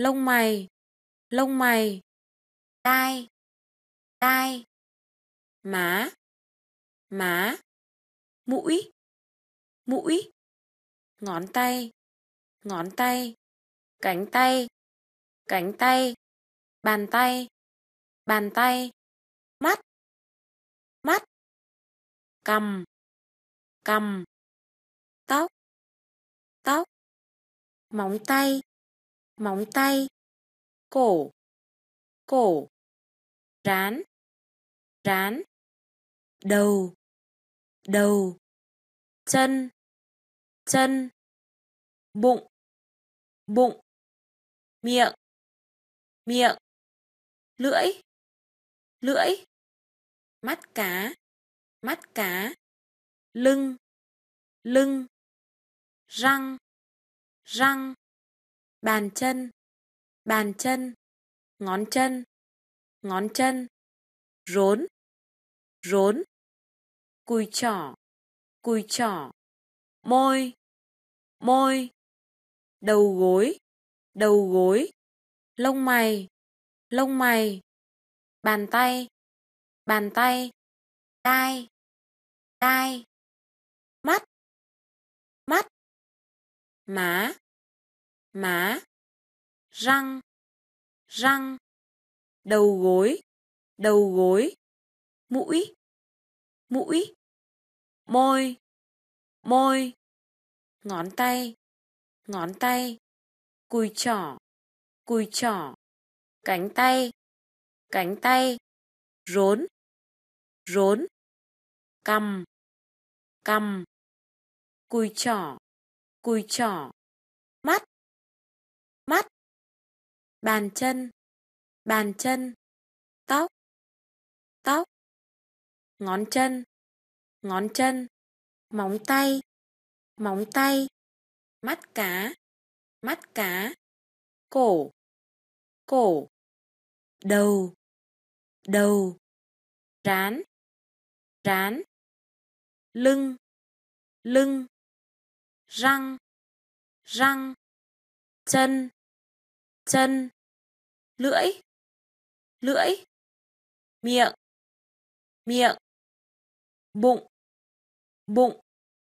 lông mày lông mày tai tai má má mũi mũi ngón tay ngón tay cánh tay cánh tay bàn tay bàn tay mắt mắt cầm cầm tóc tóc móng tay móng tay, cổ, cổ, rán, rán, đầu, đầu, chân, chân, bụng, bụng, miệng, miệng, lưỡi, lưỡi, mắt cá, mắt cá, lưng, lưng, răng, răng, Bàn chân, bàn chân, ngón chân, ngón chân, rốn, rốn, cùi trỏ, cùi trỏ, môi, môi, đầu gối, đầu gối, lông mày, lông mày, bàn tay, bàn tay, tai, tai, mắt, mắt, má, má, răng, răng, đầu gối, đầu gối, mũi, mũi, môi, môi, ngón tay, ngón tay, cùi trỏ, cùi trỏ, cánh tay, cánh tay, rốn, rốn, cầm, cầm, cùi trỏ, cùi trỏ, mắt, bàn chân bàn chân tóc tóc ngón chân ngón chân móng tay móng tay mắt cá mắt cá cổ cổ đầu đầu rán rán lưng lưng răng răng chân chân lưỡi lưỡi miệng miệng bụng bụng